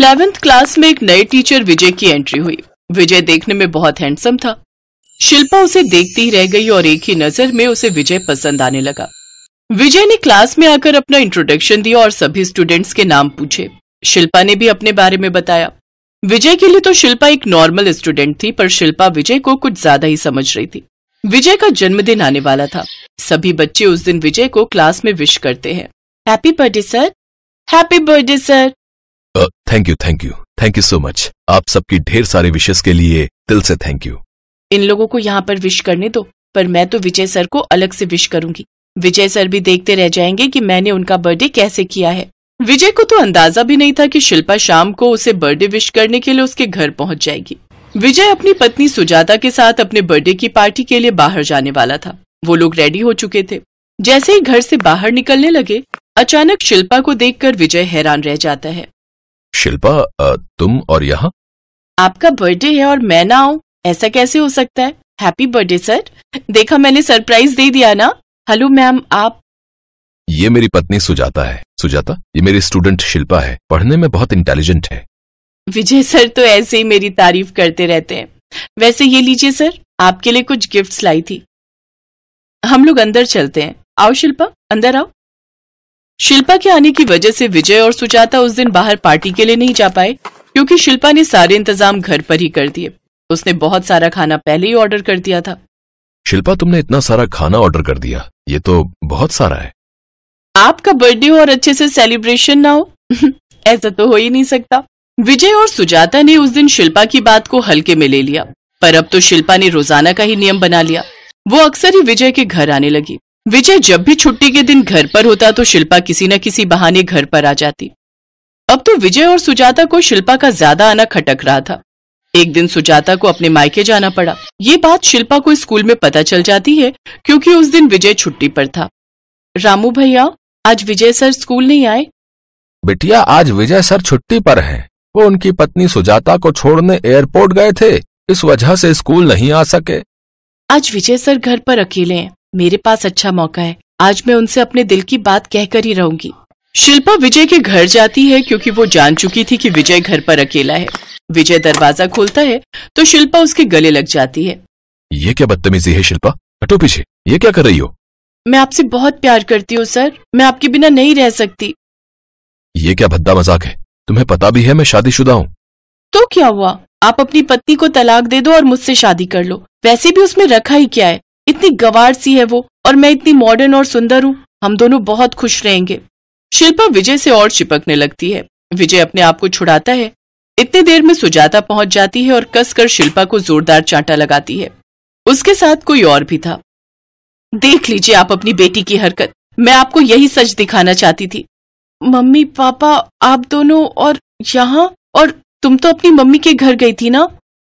Eleventh class में एक नए टीचर विजय की एंट्री हुई विजय देखने में बहुत हैंडसम था शिल्पा उसे देखती ही रह गई और एक ही नजर में उसे विजय पसंद आने लगा विजय ने क्लास में आकर अपना इंट्रोडक्शन दिया और सभी स्टूडेंट्स के नाम पूछे शिल्पा ने भी अपने बारे में बताया विजय के लिए तो शिल्पा एक नॉर्मल स्टूडेंट थी पर शिल्पा विजय को कुछ ज्यादा ही समझ रही थी विजय का जन्मदिन आने वाला था सभी बच्चे उस दिन विजय को क्लास में विश करते हैं happy birthday sir happy birthday sir thank you thank you thank you so much आप सबकी ढेर सारे विशेष के लिए दिल से थैंक यू इन लोगों को यहाँ पर विश करने दो पर मैं तो विजय सर को अलग से विश करूंगी विजय सर भी देखते रह जाएंगे कि मैंने उनका बर्थडे कैसे किया है विजय को तो अंदाजा भी नहीं था कि शिल्पा शाम को उसे बर्थडे विश करने के लिए उसके घर पहुंच जाएगी विजय अपनी पत्नी सुजाता के साथ अपने बर्थडे की पार्टी के लिए बाहर जाने वाला था वो लोग रेडी हो चुके थे जैसे ही घर से बाहर निकलने लगे अचानक शिल्पा को देखकर विजय हैरान रह जाता है शिल्पा तुम और यहाँ आपका बर्थडे है और मैं ना आऊँ ऐसा कैसे हो सकता है हैप्पी बर्थडे सर देखा मैंने सरप्राइज दे दिया ना हेलो मैम आप ये मेरी पत्नी सुजाता है सुजाता ये मेरी स्टूडेंट शिल्पा है पढ़ने में बहुत इंटेलिजेंट है विजय सर तो ऐसे ही मेरी तारीफ करते रहते हैं वैसे ये लीजिए सर आपके लिए कुछ गिफ्ट्स लाई थी हम लोग अंदर चलते हैं आओ शिल्पा अंदर आओ शिल्पा के आने की वजह से विजय और सुजाता उस दिन बाहर पार्टी के लिए नहीं जा पाए क्योंकि शिल्पा ने सारे इंतजाम घर पर ही कर दिए उसने बहुत सारा खाना पहले ही ऑर्डर कर दिया था शिल्पा तुमने इतना सारा खाना ऑर्डर कर दिया ये तो बहुत सारा है आपका बर्थडे हो और अच्छे से सेलिब्रेशन ना हो ऐसा तो हो ही नहीं सकता विजय और सुजाता ने उस दिन शिल्पा की बात को हल्के में ले लिया पर अब तो शिल्पा ने रोजाना का ही नियम बना लिया वो अक्सर ही विजय के घर आने लगी विजय जब भी छुट्टी के दिन घर पर होता तो शिल्पा किसी न किसी बहाने घर पर आ जाती अब तो विजय और सुजाता को शिल्पा का ज्यादा आना खटक रहा था एक दिन सुजाता को अपने मायके जाना पड़ा ये बात शिल्पा को स्कूल में पता चल जाती है क्योंकि उस दिन विजय छुट्टी पर था रामू भैया आज विजय सर स्कूल नहीं आए बिटिया आज विजय सर छुट्टी पर हैं। वो उनकी पत्नी सुजाता को छोड़ने एयरपोर्ट गए थे इस वजह से स्कूल नहीं आ सके आज विजय सर घर पर अकेले हैं मेरे पास अच्छा मौका है आज मैं उनसे अपने दिल की बात कहकर ही रहूंगी शिल्पा विजय के घर जाती है क्योंकि वो जान चुकी थी कि विजय घर पर अकेला है विजय दरवाजा खोलता है तो शिल्पा उसके गले लग जाती है ये क्या बदतमीजी है शिल्पा हटो पीछे ये क्या कर रही हो मैं आपसे बहुत प्यार करती हूँ सर मैं आपके बिना नहीं रह सकती ये क्या भद्दा मजाक है तुम्हें पता भी है मैं शादीशुदा हूँ तो क्या हुआ आप अपनी पत्नी को तलाक दे दो और मुझसे शादी कर लो वैसे भी उसमें रखा ही क्या है इतनी गवार सी है वो और मैं इतनी मॉडर्न और सुंदर हूँ हम दोनों बहुत खुश रहेंगे शिल्पा विजय से और चिपकने लगती है विजय अपने आप को छुड़ाता है इतने देर में सुजाता पहुंच जाती है और कसकर शिल्पा को जोरदार चांटा लगाती है उसके साथ कोई और भी था देख लीजिए आप अपनी बेटी की हरकत मैं आपको यही सच दिखाना चाहती थी मम्मी पापा आप दोनों और यहाँ और तुम तो अपनी मम्मी के घर गई थी ना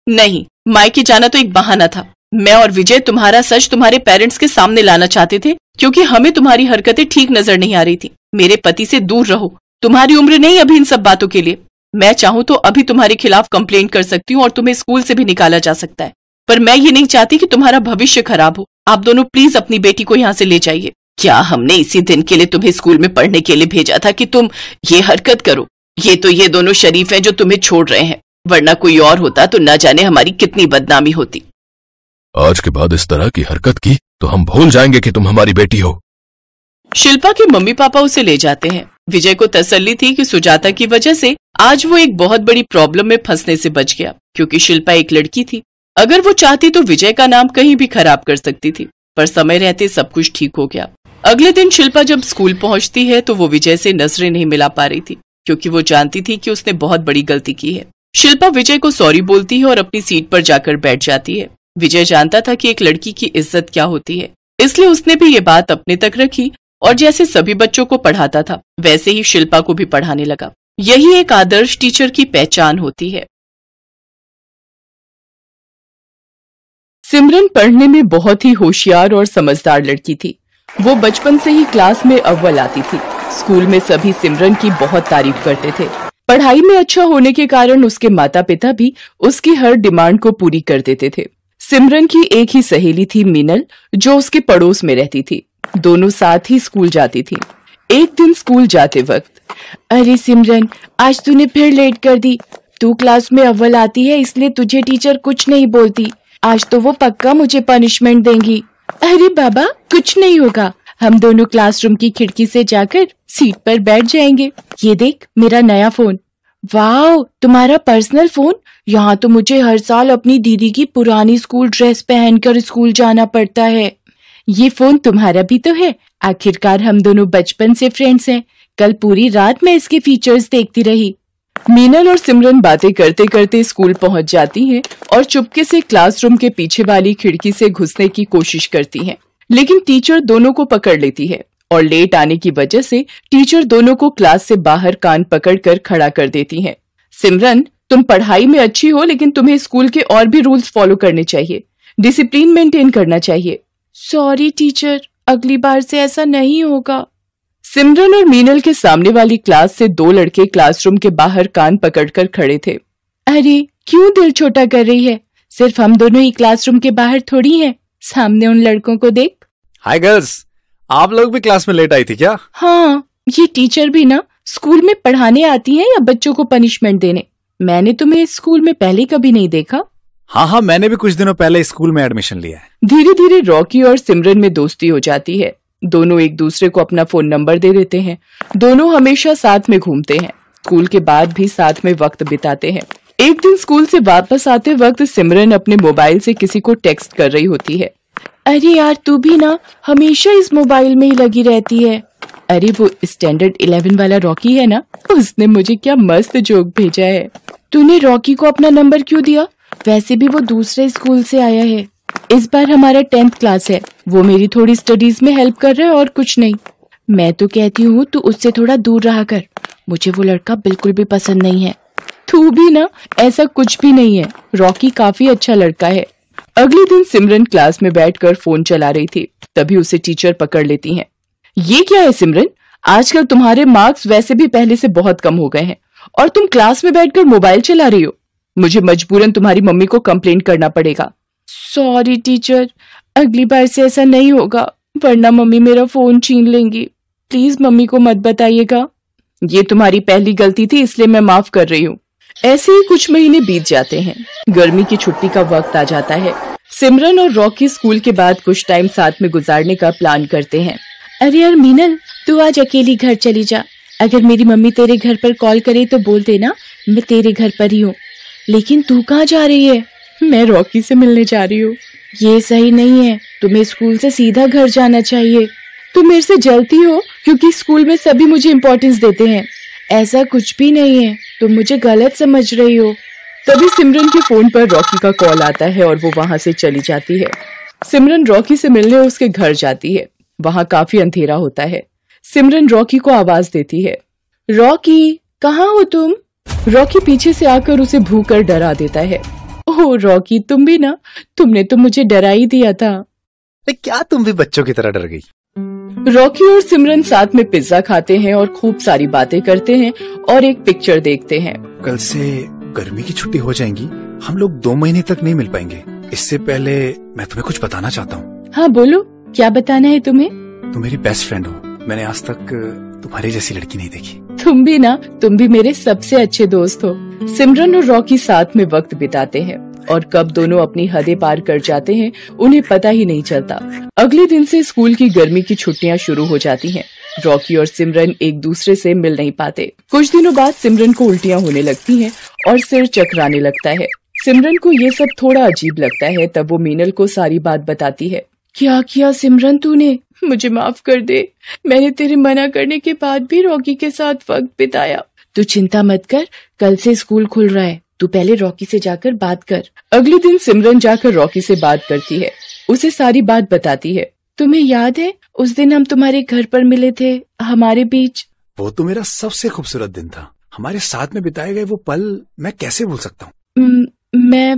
नहीं मायके जाना तो एक बहाना था मैं और विजय तुम्हारा सच तुम्हारे पेरेंट्स के सामने लाना चाहते थे क्योंकि हमें तुम्हारी हरकतें ठीक नजर नहीं आ रही थी मेरे पति से दूर रहो तुम्हारी उम्र नहीं अभी इन सब बातों के लिए मैं चाहूँ तो अभी तुम्हारे खिलाफ कंप्लेंट कर सकती हूँ और तुम्हें स्कूल से भी निकाला जा सकता है पर मैं ये नहीं चाहती कि तुम्हारा भविष्य खराब हो आप दोनों प्लीज अपनी बेटी को यहाँ से ले जाइए क्या हमने इसी दिन के लिए तुम्हें स्कूल में पढ़ने के लिए भेजा था कि तुम ये हरकत करो ये तो ये दोनों शरीफ हैं जो तुम्हें छोड़ रहे हैं वरना कोई और होता तो न जाने हमारी कितनी बदनामी होती आज के बाद इस तरह की हरकत की तो हम भूल जाएंगे कि तुम हमारी बेटी हो शिल्पा के मम्मी पापा उसे ले जाते हैं विजय को तसल्ली थी कि सुजाता की वजह से आज वो एक बहुत बड़ी प्रॉब्लम में फंसने से बच गया क्योंकि शिल्पा एक लड़की थी अगर वो चाहती तो विजय का नाम कहीं भी खराब कर सकती थी पर समय रहते सब कुछ ठीक हो गया अगले दिन शिल्पा जब स्कूल पहुंचती है तो वो विजय से नजरें नहीं मिला पा रही थी क्योंकि वो जानती थी कि उसने बहुत बड़ी गलती की है शिल्पा विजय को सॉरी बोलती है और अपनी सीट पर जाकर बैठ जाती है विजय जानता था कि एक लड़की की इज्जत क्या होती है इसलिए उसने भी ये बात अपने तक रखी और जैसे सभी बच्चों को पढ़ाता था वैसे ही शिल्पा को भी पढ़ाने लगा यही एक आदर्श टीचर की पहचान होती है सिमरन पढ़ने में बहुत ही होशियार और समझदार लड़की थी वो बचपन से ही क्लास में अव्वल आती थी स्कूल में सभी सिमरन की बहुत तारीफ करते थे पढ़ाई में अच्छा होने के कारण उसके माता पिता भी उसकी हर डिमांड को पूरी कर देते थे सिमरन की एक ही सहेली थी मीनल जो उसके पड़ोस में रहती थी दोनों साथ ही स्कूल जाती थी एक दिन स्कूल जाते वक्त अरे सिमरन आज तूने फिर लेट कर दी तू क्लास में अव्वल आती है इसलिए तुझे टीचर कुछ नहीं बोलती आज तो वो पक्का मुझे पनिशमेंट देंगी अरे बाबा कुछ नहीं होगा हम दोनों क्लासरूम की खिड़की से जाकर सीट पर बैठ जाएंगे ये देख मेरा नया फोन वाह तुम्हारा पर्सनल फोन यहाँ तो मुझे हर साल अपनी दीदी की पुरानी स्कूल ड्रेस पहनकर स्कूल जाना पड़ता है ये फोन तुम्हारा भी तो है आखिरकार हम दोनों बचपन से फ्रेंड्स हैं कल पूरी रात मैं इसके फीचर्स देखती रही मीनल और सिमरन बातें करते करते स्कूल पहुंच जाती हैं और चुपके से क्लासरूम के पीछे वाली खिड़की से घुसने की कोशिश करती हैं। लेकिन टीचर दोनों को पकड़ लेती है और लेट आने की वजह से टीचर दोनों को क्लास से बाहर कान पकड़कर खड़ा कर देती है सिमरन तुम पढ़ाई में अच्छी हो लेकिन तुम्हें स्कूल के और भी रूल्स फॉलो करने चाहिए डिसिप्लिन मेंटेन करना चाहिए सॉरी टीचर अगली बार से ऐसा नहीं होगा सिमरन और मीनल के सामने वाली क्लास से दो लड़के क्लासरूम के बाहर कान पकड़कर खड़े थे अरे क्यों दिल छोटा कर रही है सिर्फ हम दोनों ही क्लासरूम के बाहर थोड़ी हैं सामने उन लड़कों को देख हाय गर्ल्स आप लोग भी क्लास में लेट आई थी क्या हाँ ये टीचर भी ना स्कूल में पढ़ाने आती हैं या बच्चों को पनिशमेंट देने मैंने तुम्हें इस स्कूल में पहले कभी नहीं देखा हाँ हाँ मैंने भी कुछ दिनों पहले स्कूल में एडमिशन लिया है धीरे धीरे रॉकी और सिमरन में दोस्ती हो जाती है दोनों एक दूसरे को अपना फोन नंबर दे देते हैं दोनों हमेशा साथ में घूमते हैं स्कूल के बाद भी साथ में वक्त बिताते हैं एक दिन स्कूल से वापस आते वक्त सिमरन अपने मोबाइल से किसी को टेक्स्ट कर रही होती है अरे यार तू भी ना हमेशा इस मोबाइल में ही लगी रहती है अरे वो स्टैंडर्ड इलेवन वाला रॉकी है ना उसने मुझे क्या मस्त जोक भेजा है तूने रॉकी को अपना नंबर क्यों दिया वैसे भी वो दूसरे स्कूल से आया है इस बार हमारा टेंथ क्लास है वो मेरी थोड़ी स्टडीज में हेल्प कर रहा है और कुछ नहीं मैं तो कहती हूँ तू उससे थोड़ा दूर रहा कर मुझे वो लड़का बिल्कुल भी पसंद नहीं है तू भी ना ऐसा कुछ भी नहीं है रॉकी काफी अच्छा लड़का है अगले दिन सिमरन क्लास में बैठकर फोन चला रही थी तभी उसे टीचर पकड़ लेती हैं। ये क्या है सिमरन आजकल तुम्हारे मार्क्स वैसे भी पहले से बहुत कम हो गए हैं और तुम क्लास में बैठकर मोबाइल चला रही हो मुझे मजबूरन तुम्हारी मम्मी को कंप्लेंट करना पड़ेगा सॉरी टीचर अगली बार से ऐसा नहीं होगा वरना मम्मी मेरा फोन छीन लेंगी प्लीज मम्मी को मत बताइएगा ये तुम्हारी पहली गलती थी इसलिए मैं माफ कर रही हूँ ऐसे ही कुछ महीने बीत जाते हैं गर्मी की छुट्टी का वक्त आ जाता है सिमरन और रॉकी स्कूल के बाद कुछ टाइम साथ में गुजारने का प्लान करते हैं अरे यार मीनल तू आज अकेली घर चली जा अगर मेरी मम्मी तेरे घर पर कॉल करे तो बोल देना मैं तेरे घर पर ही हूँ लेकिन तू कहाँ जा रही है मैं रॉकी से मिलने जा रही हूँ ये सही नहीं है तुम्हें स्कूल से सीधा घर जाना चाहिए तुम मेरे से जलती हो क्योंकि स्कूल में सभी मुझे इम्पोर्टेंस देते हैं ऐसा कुछ भी नहीं है तुम मुझे गलत समझ रही हो तभी सिमरन के फोन पर रॉकी का कॉल आता है और वो वहाँ से चली जाती है सिमरन रॉकी से मिलने उसके घर जाती है वहाँ काफी अंधेरा होता है सिमरन रॉकी को आवाज देती है रॉकी कहाँ हो तुम रॉकी पीछे से आकर उसे भूकर डरा देता है ओह रॉकी तुम भी ना तुमने तो मुझे डरा ही दिया था क्या तुम भी बच्चों की तरह डर गई रॉकी और सिमरन साथ में पिज्जा खाते हैं और खूब सारी बातें करते हैं और एक पिक्चर देखते हैं कल से गर्मी की छुट्टी हो जाएंगी हम लोग दो महीने तक नहीं मिल पाएंगे इससे पहले मैं तुम्हें कुछ बताना चाहता हूँ हाँ बोलो क्या बताना है तुम्हें तुम मेरी बेस्ट फ्रेंड हो मैंने आज तक तुम्हारी जैसी लड़की नहीं देखी तुम भी ना तुम भी मेरे सबसे अच्छे दोस्त हो सिमरन और रॉकी साथ में वक्त बिताते हैं और कब दोनों अपनी हदें पार कर जाते हैं उन्हें पता ही नहीं चलता अगले दिन से स्कूल की गर्मी की छुट्टियां शुरू हो जाती हैं। रॉकी और सिमरन एक दूसरे से मिल नहीं पाते कुछ दिनों बाद सिमरन को उल्टियां होने लगती हैं और सिर चकराने लगता है सिमरन को ये सब थोड़ा अजीब लगता है तब वो मीनल को सारी बात बताती है क्या किया सिमरन तूने मुझे माफ कर दे मैंने तेरे मना करने के बाद भी रॉकी के साथ वक्त बिताया तू चिंता मत कर कल से स्कूल खुल रहा है तू पहले रॉकी से जाकर बात कर अगले दिन सिमरन जाकर रॉकी से बात करती है उसे सारी बात बताती है तुम्हें याद है उस दिन हम तुम्हारे घर पर मिले थे हमारे बीच वो तो मेरा सबसे खूबसूरत दिन था हमारे साथ में बिताए गए वो पल मैं कैसे भूल सकता हूँ मैं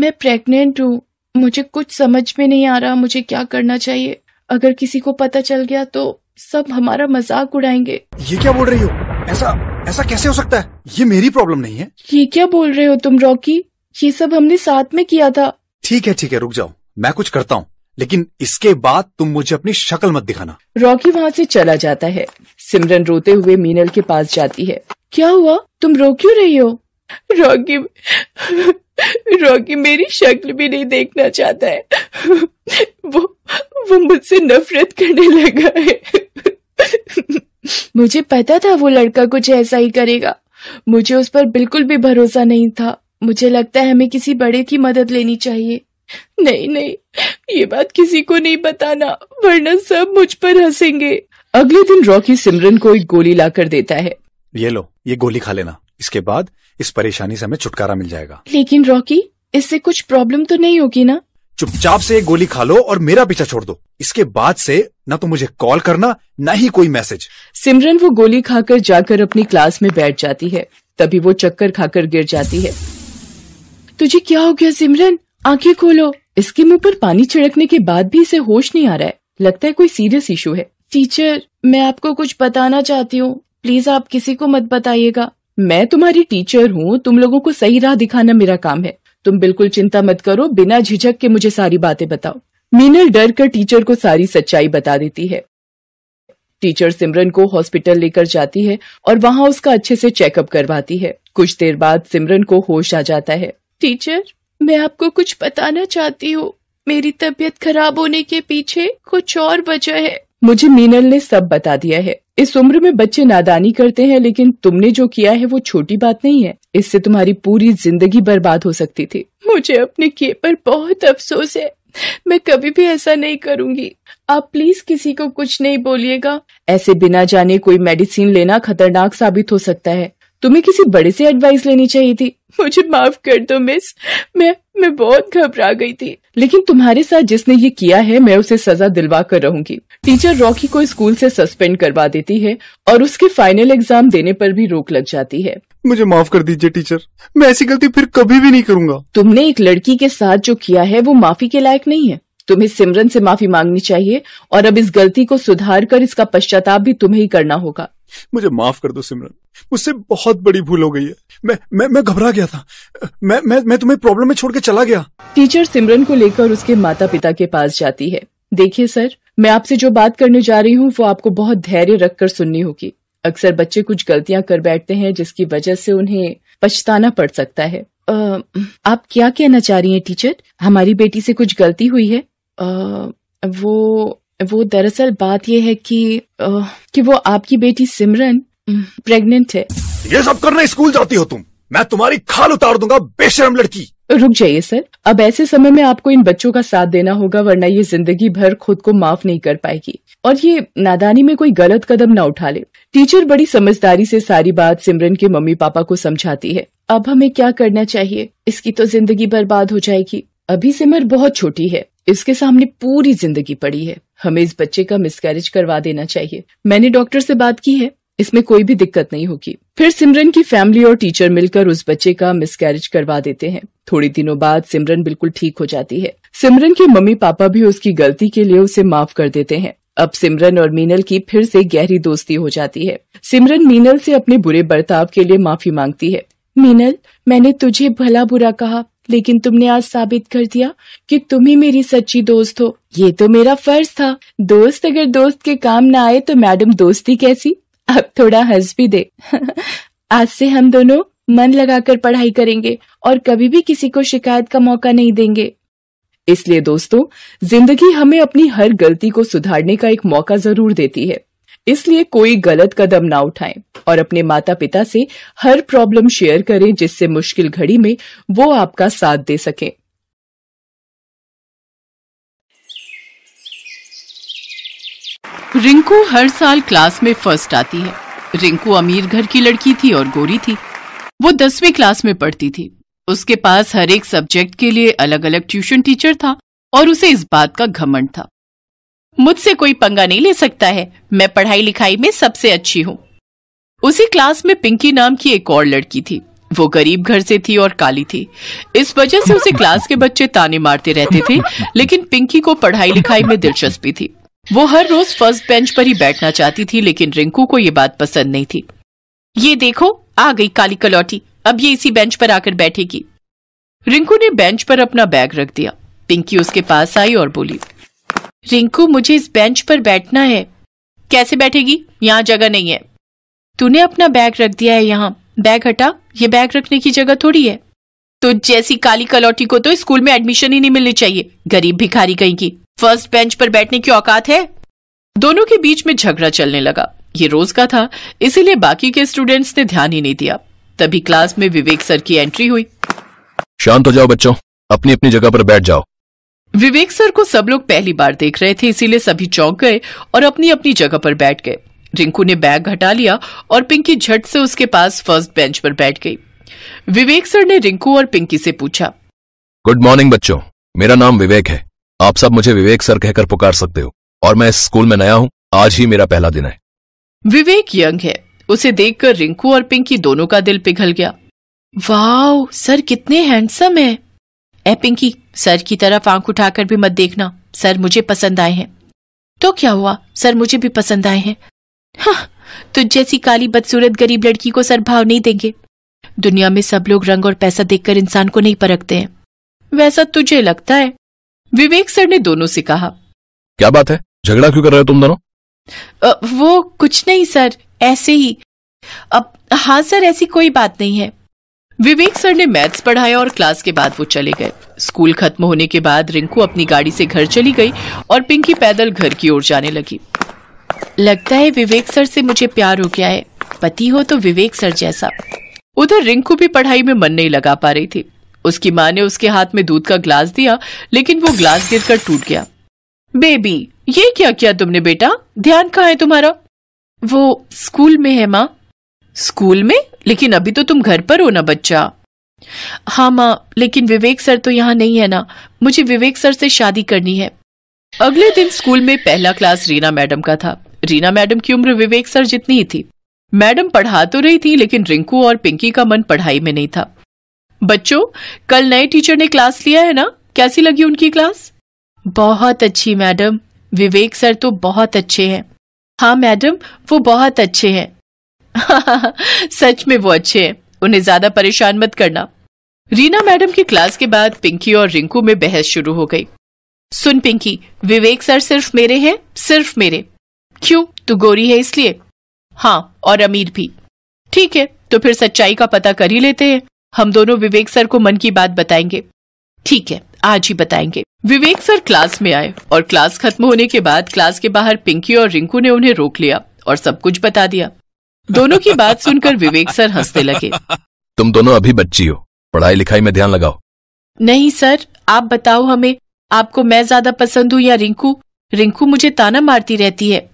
मैं प्रेग्नेंट हूँ मुझे कुछ समझ में नहीं आ रहा मुझे क्या करना चाहिए अगर किसी को पता चल गया तो सब हमारा मजाक उड़ाएंगे ये क्या बोल रही हो ऐसा ऐसा कैसे हो सकता है ये मेरी प्रॉब्लम नहीं है ये क्या बोल रहे हो तुम रॉकी ये सब हमने साथ में किया था ठीक है ठीक है रुक जाओ मैं कुछ करता हूँ लेकिन इसके बाद तुम मुझे अपनी शक्ल मत दिखाना रॉकी वहाँ से चला जाता है सिमरन रोते हुए मीनल के पास जाती है क्या हुआ तुम रो क्यों रही हो रॉकी रॉकी मेरी शक्ल भी नहीं देखना चाहता है वो वो मुझसे नफरत करने लगा है मुझे पता था वो लड़का कुछ ऐसा ही करेगा मुझे उस पर बिल्कुल भी भरोसा नहीं था मुझे लगता है हमें किसी बड़े की मदद लेनी चाहिए नहीं नहीं ये बात किसी को नहीं बताना वरना सब मुझ पर हंसेंगे अगले दिन रॉकी सिमरन को एक गोली लाकर देता है ये लो ये गोली खा लेना इसके बाद इस परेशानी से हमें छुटकारा मिल जाएगा लेकिन रॉकी इससे कुछ प्रॉब्लम तो नहीं होगी ना चुपचाप से एक गोली खा लो और मेरा पीछा छोड़ दो इसके बाद से ना तो मुझे कॉल करना न ही कोई मैसेज सिमरन वो गोली खाकर जाकर अपनी क्लास में बैठ जाती है तभी वो चक्कर खाकर गिर जाती है तुझे क्या हो गया सिमरन आंखें खोलो इसके मुंह पर पानी छिड़कने के बाद भी इसे होश नहीं आ रहा है लगता है कोई सीरियस इशू है टीचर मैं आपको कुछ बताना चाहती हूँ प्लीज आप किसी को मत बताइएगा मैं तुम्हारी टीचर हूँ तुम लोगों को सही राह दिखाना मेरा काम है तुम बिल्कुल चिंता मत करो बिना झिझक के मुझे सारी बातें बताओ मीनल डर कर टीचर को सारी सच्चाई बता देती है टीचर सिमरन को हॉस्पिटल लेकर जाती है और वहाँ उसका अच्छे से चेकअप करवाती है कुछ देर बाद सिमरन को होश आ जाता है टीचर मैं आपको कुछ बताना चाहती हूँ मेरी तबीयत खराब होने के पीछे कुछ और वजह है मुझे मीनल ने सब बता दिया है इस उम्र में बच्चे नादानी करते हैं लेकिन तुमने जो किया है वो छोटी बात नहीं है इससे तुम्हारी पूरी जिंदगी बर्बाद हो सकती थी मुझे अपने किए पर बहुत अफसोस है मैं कभी भी ऐसा नहीं करूंगी आप प्लीज किसी को कुछ नहीं बोलिएगा ऐसे बिना जाने कोई मेडिसिन लेना खतरनाक साबित हो सकता है तुम्हें किसी बड़े से एडवाइस लेनी चाहिए थी मुझे माफ कर दो मिस मैं मैं बहुत घबरा गई थी लेकिन तुम्हारे साथ जिसने ये किया है मैं उसे सजा दिलवा कर रहूंगी टीचर रॉकी को स्कूल से सस्पेंड करवा देती है और उसके फाइनल एग्जाम देने पर भी रोक लग जाती है मुझे माफ कर दीजिए टीचर मैं ऐसी गलती फिर कभी भी नहीं करूंगा तुमने एक लड़की के साथ जो किया है वो माफी के लायक नहीं है तुम्हें सिमरन से माफी मांगनी चाहिए और अब इस गलती को सुधार कर इसका पश्चाताप भी तुम्हें ही करना होगा मुझे माफ कर दो सिमरन मुझसे बहुत बड़ी भूल हो गई है मैं मैं मैं घबरा गया था मैं मैं मैं तुम्हें प्रॉब्लम में छोड़ के चला गया टीचर सिमरन को लेकर उसके माता पिता के पास जाती है देखिए सर मैं आपसे जो बात करने जा रही हूँ वो आपको बहुत धैर्य रखकर सुननी होगी अक्सर बच्चे कुछ गलतियाँ कर बैठते हैं जिसकी वजह से उन्हें पछताना पड़ सकता है आ, आप क्या कहना चाह रही हैं टीचर हमारी बेटी से कुछ गलती हुई है वो वो दरअसल बात यह है कि कि वो आपकी बेटी सिमरन प्रेग्नेंट है ये सब करने स्कूल जाती हो तुम मैं तुम्हारी खाल उतार दूंगा बेशरम लड़की रुक जाइए सर अब ऐसे समय में आपको इन बच्चों का साथ देना होगा वरना ये जिंदगी भर खुद को माफ नहीं कर पाएगी और ये नादानी में कोई गलत कदम ना उठा ले टीचर बड़ी समझदारी से सारी बात सिमरन के मम्मी पापा को समझाती है अब हमें क्या करना चाहिए इसकी तो जिंदगी बर्बाद हो जाएगी अभी सिमर बहुत छोटी है इसके सामने पूरी जिंदगी पड़ी है हमें इस बच्चे का मिसकैरेज करवा देना चाहिए मैंने डॉक्टर से बात की है इसमें कोई भी दिक्कत नहीं होगी फिर सिमरन की फैमिली और टीचर मिलकर उस बच्चे का मिसकैरेज करवा देते हैं थोड़ी दिनों बाद सिमरन बिल्कुल ठीक हो जाती है सिमरन के मम्मी पापा भी उसकी गलती के लिए उसे माफ कर देते हैं अब सिमरन और मीनल की फिर से गहरी दोस्ती हो जाती है सिमरन मीनल से अपने बुरे बर्ताव के लिए माफी मांगती है मीनल मैंने तुझे भला बुरा कहा लेकिन तुमने आज साबित कर दिया कि तुम ही मेरी सच्ची दोस्त हो ये तो मेरा फर्ज था दोस्त अगर दोस्त के काम ना आए तो मैडम दोस्ती कैसी अब थोड़ा हंस भी दे आज से हम दोनों मन लगाकर पढ़ाई करेंगे और कभी भी किसी को शिकायत का मौका नहीं देंगे इसलिए दोस्तों जिंदगी हमें अपनी हर गलती को सुधारने का एक मौका जरूर देती है इसलिए कोई गलत कदम ना उठाएं और अपने माता पिता से हर प्रॉब्लम शेयर करें जिससे मुश्किल घड़ी में वो आपका साथ दे सके रिंकू हर साल क्लास में फर्स्ट आती है रिंकू अमीर घर की लड़की थी और गोरी थी वो दसवीं क्लास में पढ़ती थी उसके पास हर एक सब्जेक्ट के लिए अलग अलग ट्यूशन टीचर था और उसे इस बात का घमंड था मुझसे कोई पंगा नहीं ले सकता है मैं पढ़ाई लिखाई में सबसे अच्छी हूँ उसी क्लास में पिंकी नाम की एक और लड़की थी वो गरीब घर से थी और काली थी इस वजह से उसे क्लास के बच्चे ताने मारते रहते थे लेकिन पिंकी को पढ़ाई लिखाई में दिलचस्पी थी वो हर रोज फर्स्ट बेंच पर ही बैठना चाहती थी लेकिन रिंकू को ये बात पसंद नहीं थी ये देखो आ गई काली कलौटी अब ये इसी बेंच पर आकर बैठेगी रिंकू ने बेंच पर अपना बैग रख दिया पिंकी उसके पास आई और बोली रिंकू मुझे इस बेंच पर बैठना है कैसे बैठेगी यहाँ जगह नहीं है तूने अपना बैग रख दिया है यहाँ बैग हटा ये बैग रखने की जगह थोड़ी है तो जैसी काली कलौटी को तो स्कूल में एडमिशन ही नहीं मिलनी चाहिए गरीब भिखारी कहीं की फर्स्ट बेंच पर बैठने की औकात है दोनों के बीच में झगड़ा चलने लगा ये रोज का था इसीलिए बाकी के स्टूडेंट्स ने ध्यान ही नहीं दिया तभी क्लास में विवेक सर की एंट्री हुई शांत हो जाओ बच्चों अपनी अपनी जगह पर बैठ जाओ विवेक सर को सब लोग पहली बार देख रहे थे इसीलिए सभी चौंक गए और अपनी अपनी जगह पर बैठ गए रिंकू ने बैग हटा लिया और पिंकी झट से उसके पास फर्स्ट बेंच पर बैठ गई विवेक सर ने रिंकू और पिंकी से पूछा गुड मॉर्निंग बच्चों मेरा नाम विवेक है आप सब मुझे विवेक सर कहकर पुकार सकते हो और मैं इस स्कूल में नया हूँ आज ही मेरा पहला दिन है विवेक यंग है उसे देखकर रिंकू और पिंकी दोनों का दिल पिघल गया वाह सर कितने हैंडसम है ए पिंकी सर की तरफ आंख उठाकर भी मत देखना सर मुझे पसंद आए हैं तो क्या हुआ सर मुझे भी पसंद आए हैं हाँ, तुझ तो जैसी काली बदसूरत गरीब लड़की को सर भाव नहीं देंगे दुनिया में सब लोग रंग और पैसा देखकर इंसान को नहीं परखते हैं वैसा तुझे लगता है विवेक सर ने दोनों से कहा क्या बात है झगड़ा क्यों कर रहे हो तुम दोनों वो कुछ नहीं सर ऐसे ही अब हाँ सर ऐसी कोई बात नहीं है विवेक सर ने मैथ्स पढ़ाया और क्लास के बाद वो चले गए स्कूल खत्म होने के बाद रिंकू अपनी गाड़ी से घर चली गई और पिंकी पैदल घर की ओर जाने लगी लगता है विवेक सर से मुझे प्यार हो गया है पति हो तो विवेक सर जैसा उधर रिंकू भी पढ़ाई में मन नहीं लगा पा रही थी उसकी माँ ने उसके हाथ में दूध का ग्लास दिया लेकिन वो ग्लास गिर टूट गया बेबी ये क्या किया तुमने बेटा ध्यान कहा है तुम्हारा वो स्कूल में है माँ स्कूल में लेकिन अभी तो तुम घर पर हो ना बच्चा हाँ माँ लेकिन विवेक सर तो यहाँ नहीं है ना मुझे विवेक सर से शादी करनी है अगले दिन स्कूल में पहला क्लास रीना मैडम का था रीना मैडम की उम्र विवेक सर जितनी ही थी मैडम पढ़ा तो रही थी लेकिन रिंकू और पिंकी का मन पढ़ाई में नहीं था बच्चों कल नए टीचर ने क्लास लिया है ना कैसी लगी उनकी क्लास बहुत अच्छी मैडम विवेक सर तो बहुत अच्छे हैं हाँ मैडम वो बहुत अच्छे हैं सच में वो अच्छे हैं उन्हें ज्यादा परेशान मत करना रीना मैडम की क्लास के बाद पिंकी और रिंकू में बहस शुरू हो गई सुन पिंकी विवेक सर सिर्फ मेरे हैं सिर्फ मेरे क्यों तू गोरी है इसलिए हाँ और अमीर भी ठीक है तो फिर सच्चाई का पता कर ही लेते हैं हम दोनों विवेक सर को मन की बात बताएंगे ठीक है आज ही बताएंगे विवेक सर क्लास में आए और क्लास खत्म होने के बाद क्लास के बाहर पिंकी और रिंकू ने उन्हें रोक लिया और सब कुछ बता दिया दोनों की बात सुनकर विवेक सर हंसने लगे तुम दोनों अभी बच्ची हो पढ़ाई लिखाई में ध्यान लगाओ नहीं सर आप बताओ हमें आपको मैं ज्यादा पसंद हूँ या रिंकू रिंकू मुझे ताना मारती रहती है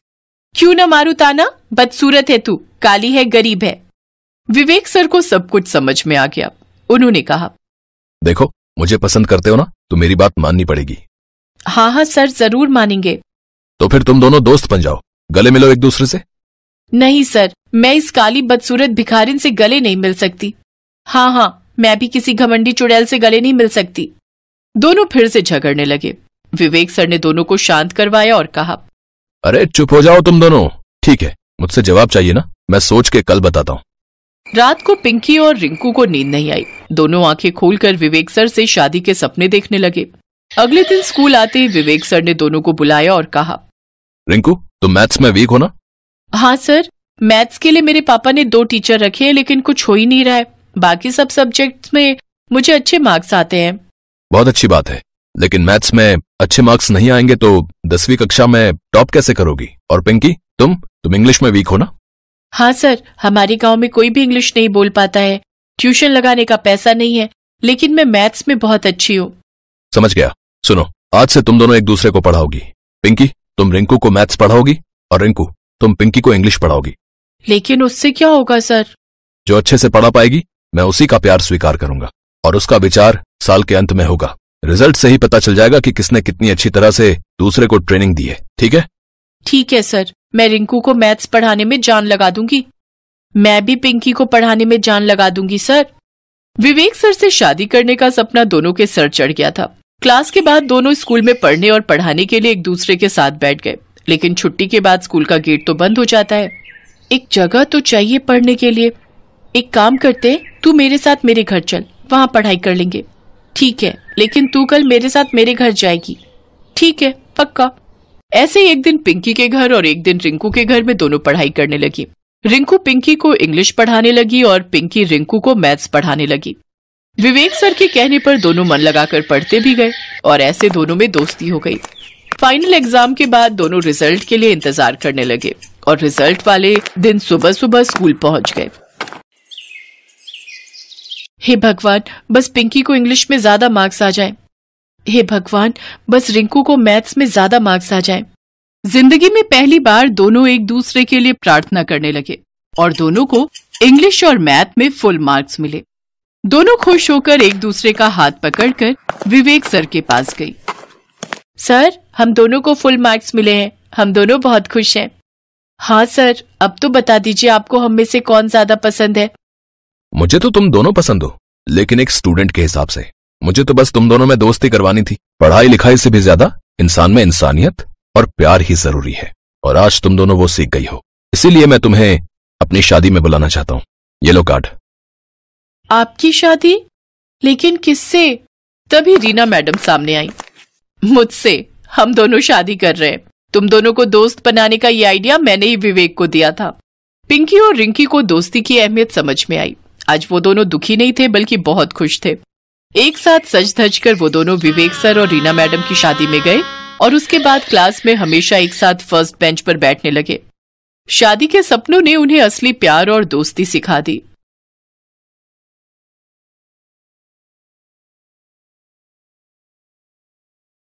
क्यों ना मारू ताना बदसूरत है तू काली है गरीब है विवेक सर को सब कुछ समझ में आ गया उन्होंने कहा देखो मुझे पसंद करते हो ना तो मेरी बात माननी पड़ेगी हाँ हाँ सर जरूर मानेंगे तो फिर तुम दोनों दोस्त बन जाओ गले मिलो एक दूसरे से नहीं सर मैं इस काली बदसूरत भिखारिन से गले नहीं मिल सकती हाँ हाँ मैं भी किसी घमंडी चुड़ैल से गले नहीं मिल सकती दोनों फिर से झगड़ने लगे विवेक सर ने दोनों को शांत करवाया और कहा अरे चुप हो जाओ तुम दोनों ठीक है मुझसे जवाब चाहिए ना मैं सोच के कल बताता हूँ रात को पिंकी और रिंकू को नींद नहीं आई दोनों आंखें खोलकर विवेक सर से शादी के सपने देखने लगे अगले दिन स्कूल आते ही विवेक सर ने दोनों को बुलाया और कहा रिंकू तुम मैथ्स में वीक हो ना हाँ सर मैथ्स के लिए मेरे पापा ने दो टीचर रखे हैं लेकिन कुछ हो ही नहीं रहा है बाकी सब सब्जेक्ट्स में मुझे अच्छे मार्क्स आते हैं बहुत अच्छी बात है लेकिन मैथ्स में अच्छे मार्क्स नहीं आएंगे तो दसवीं कक्षा में टॉप कैसे करोगी और पिंकी तुम तुम इंग्लिश में वीक हो ना हाँ सर हमारे गांव में कोई भी इंग्लिश नहीं बोल पाता है ट्यूशन लगाने का पैसा नहीं है लेकिन मैं मैथ्स में बहुत अच्छी हूँ समझ गया सुनो आज से तुम दोनों एक दूसरे को पढ़ाओगी पिंकी तुम रिंकू को मैथ्स पढ़ाओगी और रिंकू तुम पिंकी को इंग्लिश पढ़ाओगी लेकिन उससे क्या होगा सर जो अच्छे से पढ़ा पाएगी मैं उसी का प्यार स्वीकार करूंगा और उसका विचार साल के अंत में होगा रिजल्ट से ही पता चल जाएगा कि किसने कितनी अच्छी तरह से दूसरे को ट्रेनिंग दी है ठीक है ठीक है सर मैं रिंकू को मैथ्स पढ़ाने में जान लगा दूंगी मैं भी पिंकी को पढ़ाने में जान लगा दूंगी सर विवेक सर से शादी करने का सपना दोनों के सर चढ़ गया था क्लास के बाद दोनों स्कूल में पढ़ने और पढ़ाने के लिए एक दूसरे के साथ बैठ गए लेकिन छुट्टी के बाद स्कूल का गेट तो बंद हो जाता है एक जगह तो चाहिए पढ़ने के लिए एक काम करते तू मेरे साथ मेरे घर चल वहाँ पढ़ाई कर लेंगे ठीक है लेकिन तू कल मेरे साथ मेरे घर जाएगी ठीक है पक्का ऐसे ही एक दिन पिंकी के घर और एक दिन रिंकू के घर में दोनों पढ़ाई करने लगी रिंकू पिंकी को इंग्लिश पढ़ाने लगी और पिंकी रिंकू को मैथ्स पढ़ाने लगी विवेक सर के कहने पर दोनों मन लगाकर पढ़ते भी गए और ऐसे दोनों में दोस्ती हो गई फाइनल एग्जाम के बाद दोनों रिजल्ट के लिए इंतजार करने लगे और रिजल्ट वाले दिन सुबह सुबह स्कूल पहुंच गए हे भगवान बस पिंकी को इंग्लिश में ज्यादा मार्क्स आ जाए हे भगवान बस रिंकू को मैथ्स में ज्यादा मार्क्स आ जाए जिंदगी में पहली बार दोनों एक दूसरे के लिए प्रार्थना करने लगे और दोनों को इंग्लिश और मैथ में फुल मार्क्स मिले दोनों खुश होकर एक दूसरे का हाथ पकड़कर विवेक सर के पास गई सर हम दोनों को फुल मार्क्स मिले हैं हम दोनों बहुत खुश हैं हाँ सर अब तो बता दीजिए आपको हम में से कौन ज्यादा पसंद है मुझे तो तुम दोनों पसंद हो लेकिन एक स्टूडेंट के हिसाब से मुझे तो बस तुम दोनों में दोस्ती करवानी थी पढ़ाई लिखाई से भी ज्यादा इंसान में इंसानियत और प्यार ही जरूरी है और आज तुम दोनों वो सीख गई हो इसीलिए मैं तुम्हें अपनी शादी में बुलाना चाहता हूँ ये लो कार्ड आपकी शादी लेकिन किससे तभी रीना मैडम सामने आई मुझसे हम दोनों शादी कर रहे हैं तुम दोनों को दोस्त बनाने का ये आइडिया मैंने ही विवेक को दिया था पिंकी और रिंकी को दोस्ती की अहमियत समझ में आई आज वो दोनों दुखी नहीं थे बल्कि बहुत खुश थे एक साथ सज धज कर वो दोनों विवेक सर और रीना मैडम की शादी में गए और उसके बाद क्लास में हमेशा एक साथ फर्स्ट बेंच पर बैठने लगे शादी के सपनों ने उन्हें असली प्यार और दोस्ती सिखा दी